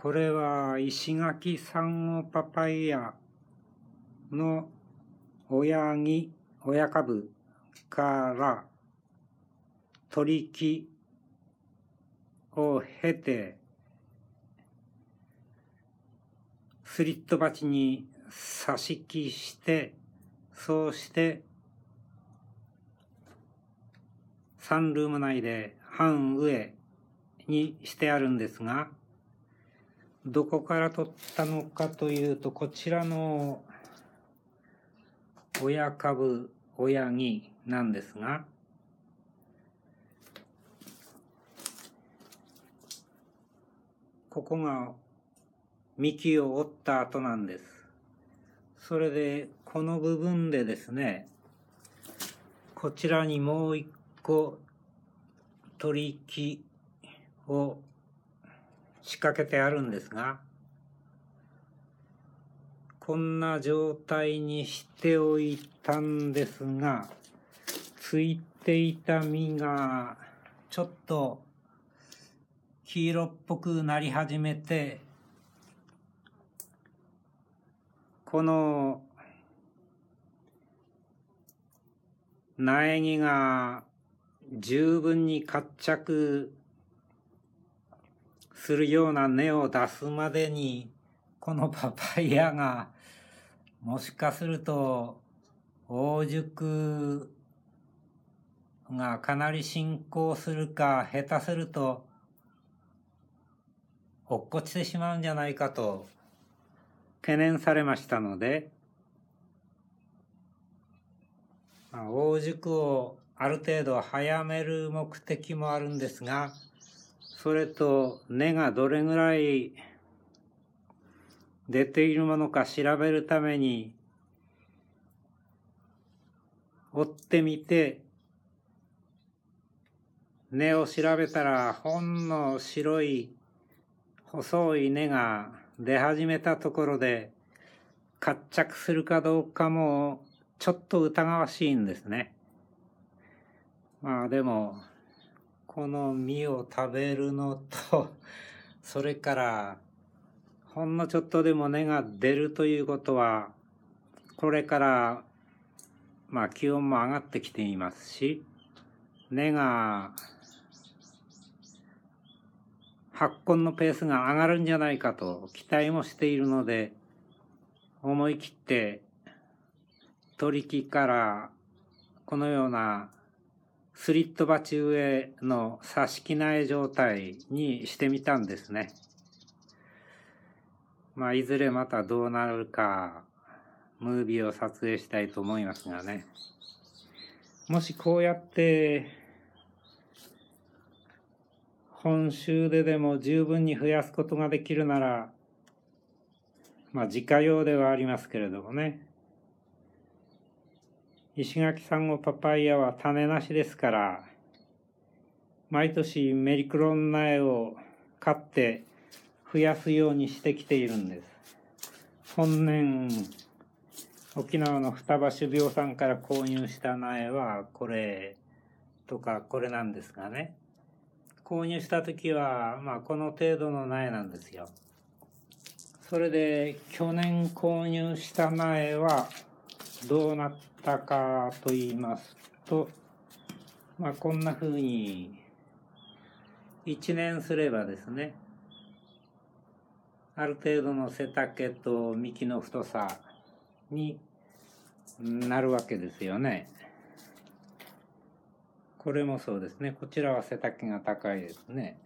これは石垣産後パパイヤの親木、親株から取り木を経て、スリット鉢に刺し木して、そうしてサンルーム内で半上にしてあるんですが、どこから取ったのかというと、こちらの親株、親木なんですが、ここが幹を折った後なんです。それで、この部分でですね、こちらにもう一個取り木を仕掛けてあるんですが、こんな状態にしておいたんですが、ついていた実が、ちょっと、黄色っぽくなり始めて、この、苗木が十分に活着するような根を出すまでに、このパパイヤが、もしかすると、大熟がかなり進行するか、下手すると、落っこちてしまうんじゃないかと、懸念されましたので、まあ、大塾をある程度早める目的もあるんですが、それと根がどれぐらい出ているものか調べるために追ってみて根を調べたらほんの白い細い根が出始めたところで活着するかどうかもちょっと疑わしいんですね。まあでもこの実を食べるのと、それから、ほんのちょっとでも根が出るということは、これから、まあ気温も上がってきていますし、根が、発根のペースが上がるんじゃないかと期待もしているので、思い切って、取り木からこのようなスリット鉢植えの挿し木苗状態にしてみたんですね。まあ、いずれまたどうなるか、ムービーを撮影したいと思いますがね。もしこうやって、本州ででも十分に増やすことができるなら、まあ自家用ではありますけれどもね、石垣さんのパパイヤは種なしですから、毎年メリクロン苗を買って増やすようにしてきているんです。本年、沖縄の双葉種苗さんから購入した苗はこれとかこれなんですがね。購入した時は、まあこの程度の苗なんですよ。それで去年購入した苗はどうなったかと言いますと、まあ、こんな風に、1年すればですね、ある程度の背丈と幹の太さになるわけですよね。これもそうですね。こちらは背丈が高いですね。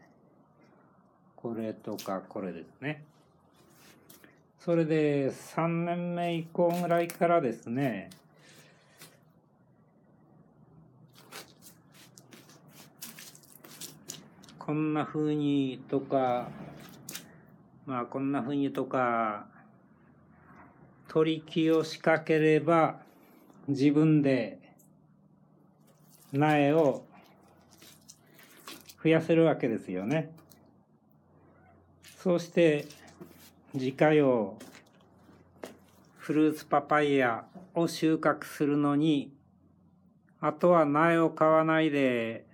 これとかこれですね。それで3年目以降ぐらいからですね、こんな風にとか、まあこんな風にとか、取り木を仕掛ければ自分で苗を増やせるわけですよね。そうして自家用フルーツパパイヤを収穫するのにあとは苗を買わないで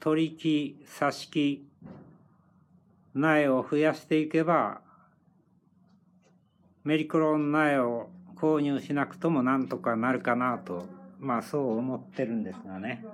取り木挿し木苗を増やしていけばメリクロン苗を購入しなくともなんとかなるかなとまあそう思ってるんですがね。